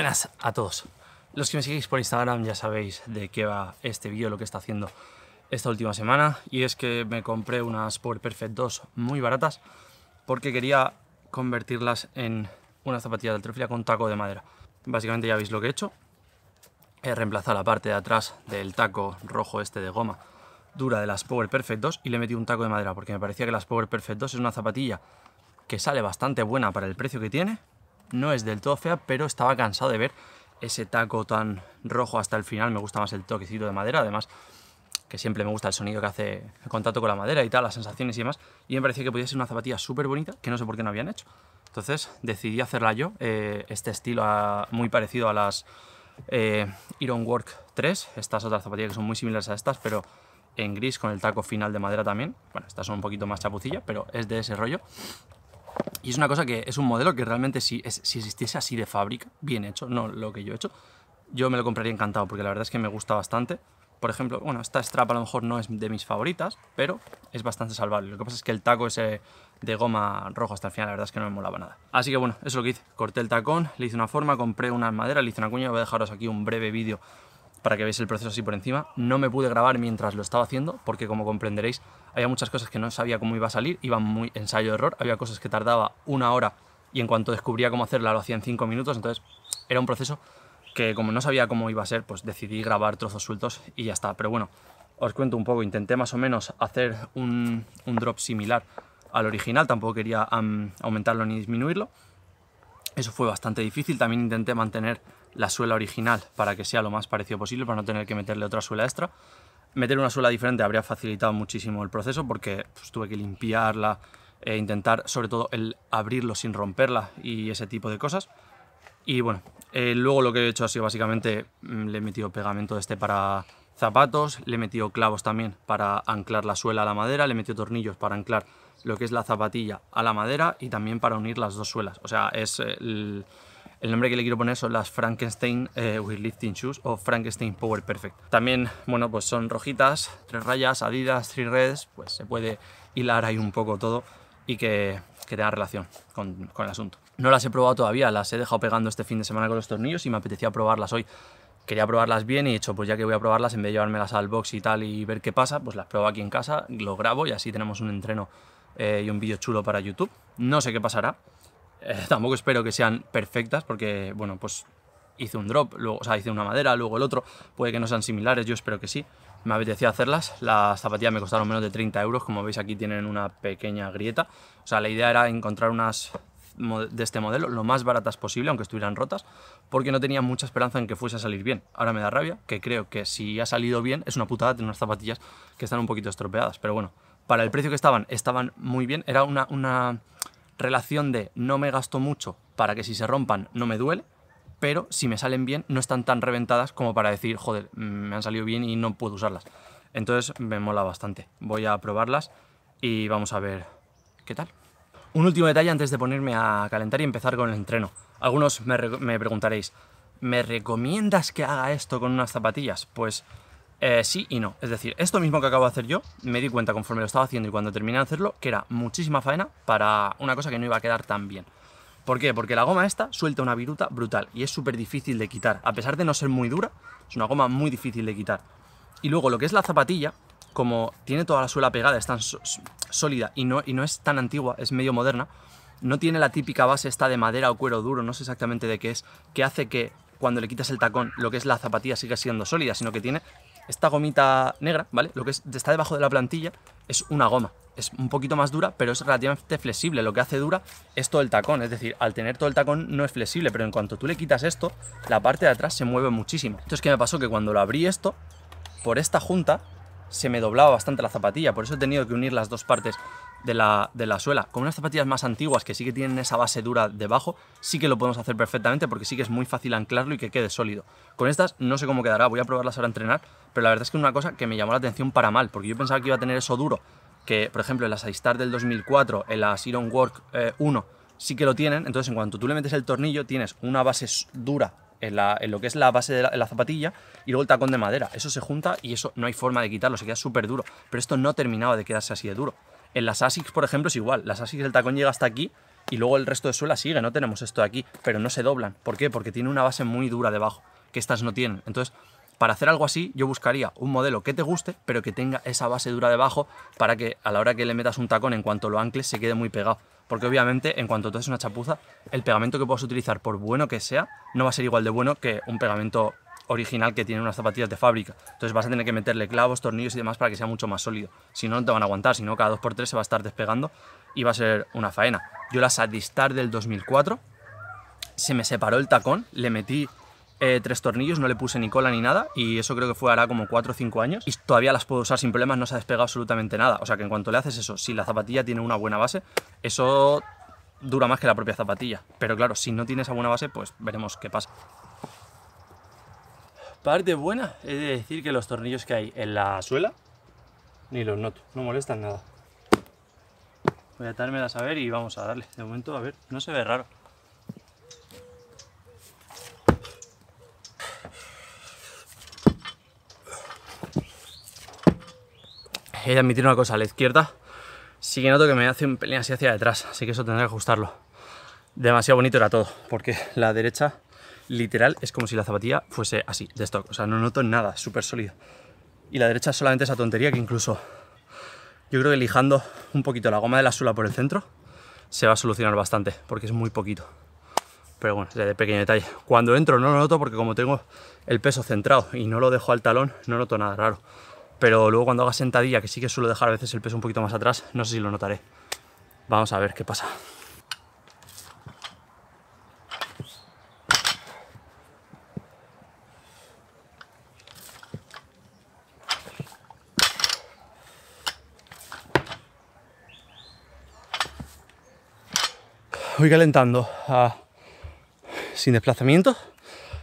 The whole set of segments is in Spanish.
buenas a todos. Los que me seguís por Instagram ya sabéis de qué va este vídeo, lo que está haciendo esta última semana. Y es que me compré unas Power Perfect 2 muy baratas porque quería convertirlas en una zapatilla de trofía con taco de madera. Básicamente ya veis lo que he hecho. He reemplazado la parte de atrás del taco rojo este de goma dura de las Power Perfect 2 y le metí un taco de madera porque me parecía que las Power Perfect 2 es una zapatilla que sale bastante buena para el precio que tiene no es del todo fea, pero estaba cansado de ver ese taco tan rojo hasta el final. Me gusta más el toquecito de madera, además que siempre me gusta el sonido que hace el contacto con la madera y tal, las sensaciones y demás. Y me parecía que podía ser una zapatilla súper bonita, que no sé por qué no habían hecho. Entonces decidí hacerla yo, eh, este estilo ah, muy parecido a las eh, Ironwork 3, estas otras zapatillas que son muy similares a estas, pero en gris con el taco final de madera también. Bueno, estas son un poquito más chapucilla, pero es de ese rollo. Y es una cosa que es un modelo que realmente si, si existiese así de fábrica, bien hecho, no lo que yo he hecho, yo me lo compraría encantado, porque la verdad es que me gusta bastante. Por ejemplo, bueno, esta estrapa a lo mejor no es de mis favoritas, pero es bastante salvable. Lo que pasa es que el taco ese de goma rojo hasta el final, la verdad es que no me molaba nada. Así que bueno, eso es lo que hice. Corté el tacón, le hice una forma, compré una madera, le hice una cuña. Voy a dejaros aquí un breve vídeo para que veáis el proceso así por encima. No me pude grabar mientras lo estaba haciendo, porque como comprenderéis, había muchas cosas que no sabía cómo iba a salir, iba muy ensayo-error, había cosas que tardaba una hora y en cuanto descubría cómo hacerla lo hacía en cinco minutos, entonces era un proceso que como no sabía cómo iba a ser, pues decidí grabar trozos sueltos y ya está. Pero bueno, os cuento un poco, intenté más o menos hacer un, un drop similar al original, tampoco quería aumentarlo ni disminuirlo. Eso fue bastante difícil, también intenté mantener la suela original para que sea lo más parecido posible, para no tener que meterle otra suela extra. Meter una suela diferente habría facilitado muchísimo el proceso porque pues, tuve que limpiarla e intentar sobre todo el abrirlo sin romperla y ese tipo de cosas. Y bueno, eh, luego lo que he hecho ha sido básicamente mm, le he metido pegamento este para zapatos, le he metido clavos también para anclar la suela a la madera, le he metido tornillos para anclar lo que es la zapatilla a la madera y también para unir las dos suelas. O sea, es el el nombre que le quiero poner son las Frankenstein eh, with Lifting Shoes o Frankenstein Power Perfect. También, bueno, pues son rojitas, tres rayas, adidas, tres reds, pues se puede hilar ahí un poco todo y que, tenga relación con, el asunto. No las he probado todavía, las he dejado pegando este fin de semana con los tornillos y me apetecía probarlas hoy quería probarlas bien y he hecho, pues ya que voy a probarlas, en vez de llevármelas al box y tal y ver qué pasa, pues las pruebo aquí en casa, lo grabo y así tenemos un entreno eh, y un vídeo chulo para YouTube. No sé qué pasará, eh, tampoco espero que sean perfectas porque, bueno, pues hice un drop, luego, o sea, hice una madera, luego el otro. Puede que no sean similares, yo espero que sí. Me apetecía hacerlas. Las zapatillas me costaron menos de 30 euros. Como veis aquí tienen una pequeña grieta. O sea, la idea era encontrar unas de este modelo lo más baratas posible, aunque estuvieran rotas, porque no tenía mucha esperanza en que fuese a salir bien. Ahora me da rabia, que creo que si ha salido bien es una putada tener unas zapatillas que están un poquito estropeadas, pero bueno, para el precio que estaban, estaban muy bien. Era una, una relación de no me gasto mucho para que si se rompan no me duele, pero si me salen bien no están tan reventadas como para decir, joder, mm, me han salido bien y no puedo usarlas. Entonces me mola bastante. Voy a probarlas y vamos a ver qué tal. Un último detalle antes de ponerme a calentar y empezar con el entreno. Algunos me, me preguntaréis, ¿me recomiendas que haga esto con unas zapatillas? Pues eh, sí y no. Es decir, esto mismo que acabo de hacer yo, me di cuenta conforme lo estaba haciendo y cuando terminé de hacerlo, que era muchísima faena para una cosa que no iba a quedar tan bien. ¿Por qué? Porque la goma esta suelta una viruta brutal y es súper difícil de quitar. A pesar de no ser muy dura, es una goma muy difícil de quitar. Y luego lo que es la zapatilla, como tiene toda la suela pegada, es tan sólida y no, y no es tan antigua, es medio moderna, no tiene la típica base esta de madera o cuero duro, no sé exactamente de qué es, que hace que cuando le quitas el tacón, lo que es la zapatilla siga siendo sólida, sino que tiene esta gomita negra, ¿vale? Lo que está debajo de la plantilla es una goma. Es un poquito más dura, pero es relativamente flexible. Lo que hace dura es todo el tacón. Es decir, al tener todo el tacón no es flexible, pero en cuanto tú le quitas esto, la parte de atrás se mueve muchísimo. Entonces, ¿qué me pasó? Que cuando lo abrí esto, por esta junta se me doblaba bastante la zapatilla, por eso he tenido que unir las dos partes de la, de la, suela. Con unas zapatillas más antiguas que sí que tienen esa base dura debajo, sí que lo podemos hacer perfectamente porque sí que es muy fácil anclarlo y que quede sólido. Con estas no sé cómo quedará, voy a probarlas ahora a entrenar, pero la verdad es que una cosa que me llamó la atención para mal, porque yo pensaba que iba a tener eso duro, que por ejemplo en las iStar del 2004, en las Iron Work 1, eh, sí que lo tienen, entonces en cuanto tú le metes el tornillo tienes una base dura en, lo que es la base de la, zapatilla y luego el tacón de madera. Eso se junta y eso no hay forma de quitarlo, se queda súper duro. Pero esto no terminaba de quedarse así de duro. En las ASICS, por ejemplo, es igual. Las ASICS el tacón llega hasta aquí y luego el resto de suela sigue, no tenemos esto de aquí, pero no se doblan. ¿Por qué? Porque tiene una base muy dura debajo, que estas no tienen. Entonces, para hacer algo así yo buscaría un modelo que te guste, pero que tenga esa base dura debajo para que a la hora que le metas un tacón, en cuanto lo ancles, se quede muy pegado. Porque obviamente, en cuanto tú haces una chapuza, el pegamento que puedas utilizar, por bueno que sea, no va a ser igual de bueno que un pegamento original que tiene unas zapatillas de fábrica. Entonces vas a tener que meterle clavos, tornillos y demás para que sea mucho más sólido. Si no, no te van a aguantar, si no, cada 2x3 se va a estar despegando y va a ser una faena. Yo la Sadistar del 2004, se me separó el tacón, le metí eh, tres tornillos, no le puse ni cola ni nada y eso creo que fue hará como 4 o 5 años y todavía las puedo usar sin problemas, no se ha despegado absolutamente nada. O sea que en cuanto le haces eso, si la zapatilla tiene una buena base, eso dura más que la propia zapatilla. Pero claro, si no tiene esa buena base, pues veremos qué pasa. Parte buena, es decir que los tornillos que hay en la suela ni los noto, no molestan nada. Voy a atármelas a saber y vamos a darle. De momento, a ver, no se ve raro. he admitir una cosa, a la izquierda sí que noto que me hace un pelín así hacia detrás, así que eso tendré que ajustarlo. Demasiado bonito era todo, porque la derecha literal es como si la zapatilla fuese así, de stock, o sea, no noto nada, súper sólido. Y la derecha es solamente esa tontería que incluso yo creo que lijando un poquito la goma de la suela por el centro se va a solucionar bastante, porque es muy poquito. Pero bueno, de pequeño detalle. Cuando entro no lo noto porque como tengo el peso centrado y no lo dejo al talón, no noto nada raro pero luego cuando haga sentadilla, que sí que suelo dejar a veces el peso un poquito más atrás, no sé si lo notaré. Vamos a ver qué pasa. voy calentando ah, sin desplazamiento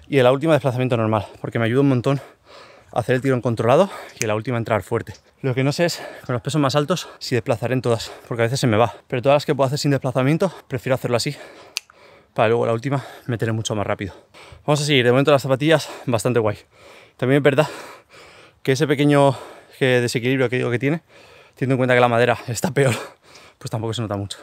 y el última desplazamiento normal, porque me ayuda un montón hacer el tirón controlado y la última entrar fuerte. Lo que no sé es, con los pesos más altos, si desplazaré en todas, porque a veces se me va. Pero todas las que puedo hacer sin desplazamiento, prefiero hacerlo así, para luego la última meteré mucho más rápido. Vamos a seguir, de momento las zapatillas, bastante guay. También es verdad que ese pequeño desequilibrio que digo que tiene, teniendo en cuenta que la madera está peor, pues tampoco se nota mucho.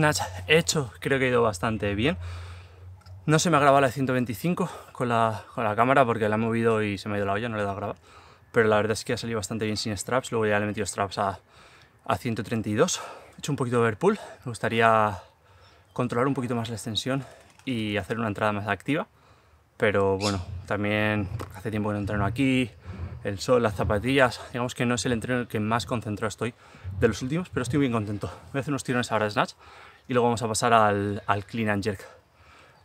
snatch hecho creo que ha ido bastante bien. No se me ha grabado la de 125 con la, con la cámara porque la he movido y se me ha ido la olla, no le he dado a grabar. Pero la verdad es que ha salido bastante bien sin straps, luego ya le he metido straps a, a 132. He hecho un poquito de overpull, me gustaría controlar un poquito más la extensión y hacer una entrada más activa. Pero bueno, también hace tiempo que no entreno aquí, el sol, las zapatillas, digamos que no es el entreno en el que más concentrado estoy de los últimos, pero estoy bien contento. Voy a hacer unos tirones ahora de snatch, y luego vamos a pasar al, al clean and jerk.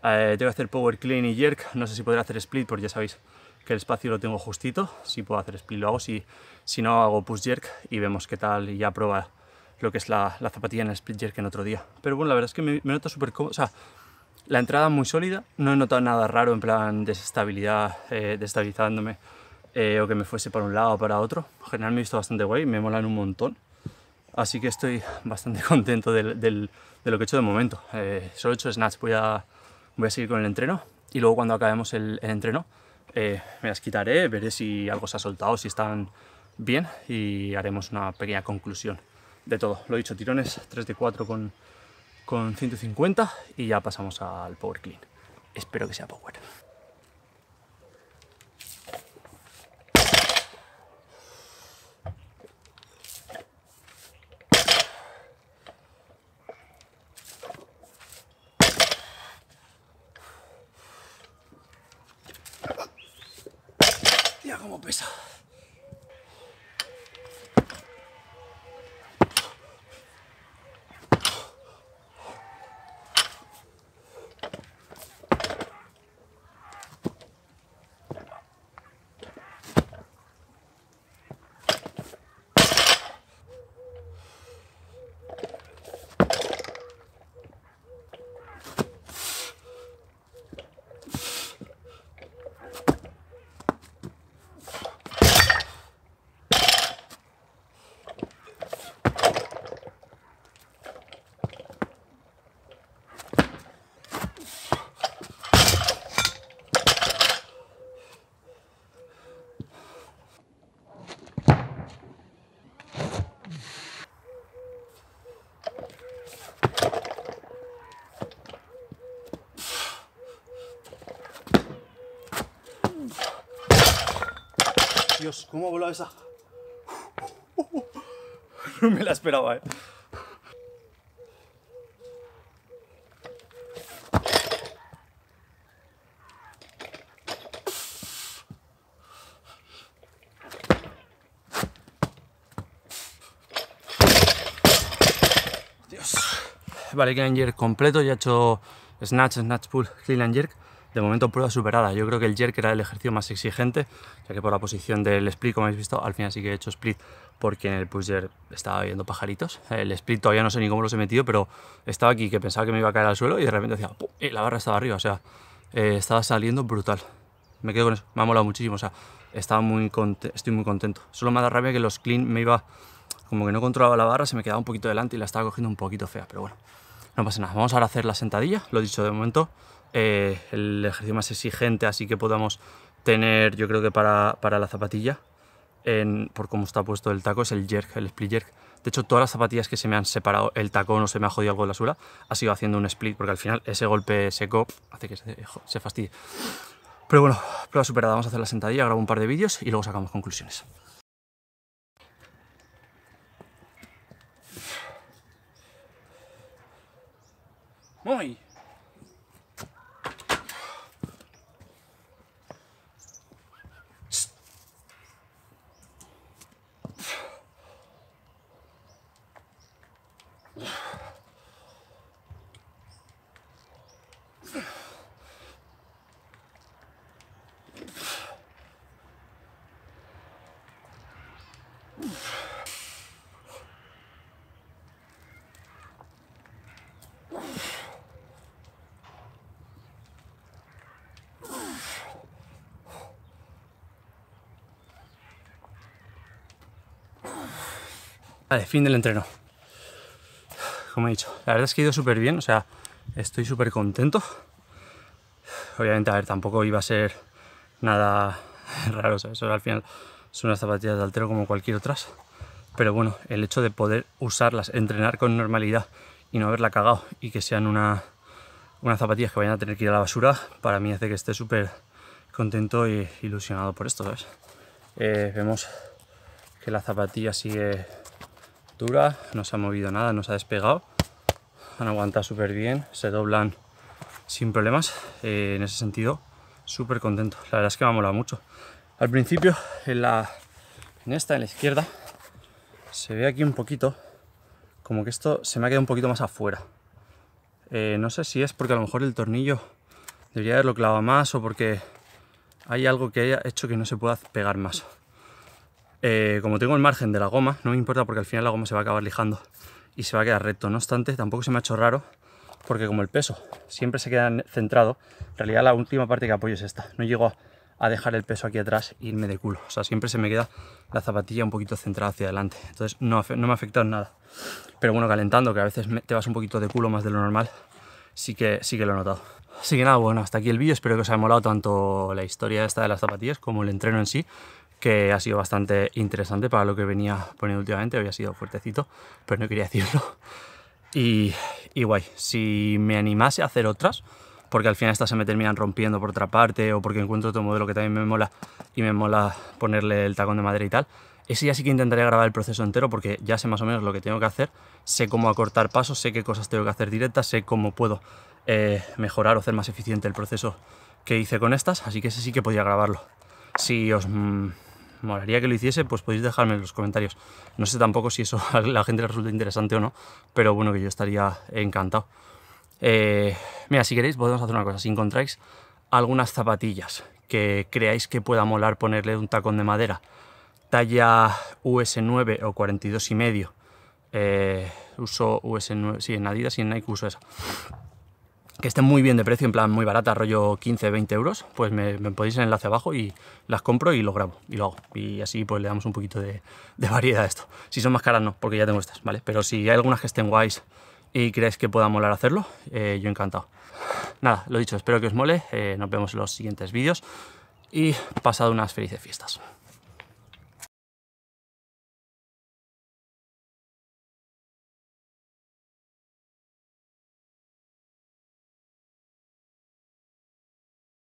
Eh, tengo que hacer power clean y jerk, no sé si podré hacer split porque ya sabéis que el espacio lo tengo justito, si puedo hacer split lo hago, si, si no hago push jerk y vemos qué tal y ya prueba lo que es la, la zapatilla en el split jerk en otro día. Pero bueno, la verdad es que me, me noto súper cómodo, o sea, la entrada muy sólida, no he notado nada raro en plan desestabilidad, eh, eh o que me fuese para un lado o para otro. En general me he visto bastante guay, me molan un montón. Así que estoy bastante contento del, de lo que he hecho de momento. Eh, solo he hecho snatch, voy a, voy a seguir con el entreno y luego cuando acabemos el, entreno eh, me las quitaré, veré si algo se ha soltado, si están bien y haremos una pequeña conclusión de todo. Lo he dicho, tirones 3 de 4 con, con 150 y ya pasamos al power clean. Espero que sea power. Dios, ¿cómo ha volado esa? No me la esperaba, eh. Dios. Vale, clean jerk completo, ya he hecho snatch, snatch pull, clean and jerk. De momento prueba superada. Yo creo que el jerk era el ejercicio más exigente, ya que por la posición del split, como habéis visto, al final sí que he hecho split porque en el pusher estaba viendo pajaritos. El split todavía no sé ni cómo los he metido, pero estaba aquí que pensaba que me iba a caer al suelo y de repente decía, ¡pum! Y la barra estaba arriba, o sea, eh, estaba saliendo brutal. Me quedo con eso, me ha molado muchísimo, o sea, estaba muy estoy muy contento. Solo me da rabia que los clean me iba, como que no controlaba la barra, se me quedaba un poquito delante y la estaba cogiendo un poquito fea, pero bueno, no pasa nada. Vamos ahora a hacer la sentadilla, lo he dicho de momento, eh, el ejercicio más exigente, así que podamos tener, yo creo que para, la zapatilla, por cómo está puesto el taco, es el jerk, el split jerk. De hecho, todas las zapatillas que se me han separado el tacón o se me ha jodido algo de la suela, ha sido haciendo un split, porque al final ese golpe seco hace que se, se fastidie. Pero bueno, prueba superada, vamos a hacer la sentadilla, grabo un par de vídeos y luego sacamos conclusiones. Muy. Vale, fin del entreno. Como he dicho, la verdad es que ha ido súper bien, o sea, estoy súper contento. Obviamente, a ver, tampoco iba a ser nada raro, ¿sabes? Ahora, al final son unas zapatillas de altero como cualquier otras. Pero bueno, el hecho de poder usarlas, entrenar con normalidad y no haberla cagado y que sean una, unas zapatillas que vayan a tener que ir a la basura, para mí hace que esté súper contento e ilusionado por esto, ¿sabes? Eh, vemos que la zapatilla sigue no se ha movido nada, no se ha despegado. Han aguantado súper bien, se doblan sin problemas. Eh, en ese sentido, súper contento. La verdad es que me ha molado mucho. Al principio, en, la, en esta, en la izquierda, se ve aquí un poquito, como que esto se me ha quedado un poquito más afuera. Eh, no sé si es porque a lo mejor el tornillo debería haberlo clavado más o porque hay algo que haya hecho que no se pueda pegar más. Eh, como tengo el margen de la goma, no me importa porque al final la goma se va a acabar lijando y se va a quedar recto. No obstante, tampoco se me ha hecho raro porque como el peso siempre se queda centrado, en realidad la última parte que apoyo es esta. No llego a, dejar el peso aquí atrás e irme de culo. O sea, siempre se me queda la zapatilla un poquito centrada hacia adelante. Entonces no, me ha afectado en nada. Pero bueno, calentando, que a veces te vas un poquito de culo más de lo normal, sí que, sí que lo he notado. Así que nada, bueno, hasta aquí el vídeo. Espero que os haya molado tanto la historia esta de las zapatillas como el entreno en sí que ha sido bastante interesante para lo que venía poniendo últimamente, había sido fuertecito, pero no quería decirlo. Y, guay, si me animase a hacer otras, porque al final estas se me terminan rompiendo por otra parte o porque encuentro otro modelo que también me mola y me mola ponerle el tacón de madera y tal, ese ya sí que intentaría grabar el proceso entero porque ya sé más o menos lo que tengo que hacer, sé cómo acortar pasos, sé qué cosas tengo que hacer directas, sé cómo puedo eh, mejorar o hacer más eficiente el proceso que hice con estas, así que ese sí que podría grabarlo. Si os mm, molaría que lo hiciese, pues podéis dejarme en los comentarios. No sé tampoco si eso a la gente le resulta interesante o no, pero bueno, que yo estaría encantado. Eh, mira, si queréis podemos hacer una cosa, si encontráis algunas zapatillas que creáis que pueda molar ponerle un tacón de madera, talla US9 o 42 y medio, eh, uso US9, si en Adidas y en Nike uso esa que estén muy bien de precio, en plan muy barata, rollo 15, 20 euros, pues me, podéis el enlace abajo y las compro y lo grabo y lo hago. Y así pues le damos un poquito de, variedad a esto. Si son más caras no, porque ya tengo estas, ¿vale? Pero si hay algunas que estén guays y creéis que pueda molar hacerlo, eh, yo encantado. Nada, lo dicho, espero que os mole, eh, nos vemos en los siguientes vídeos y pasad unas felices fiestas.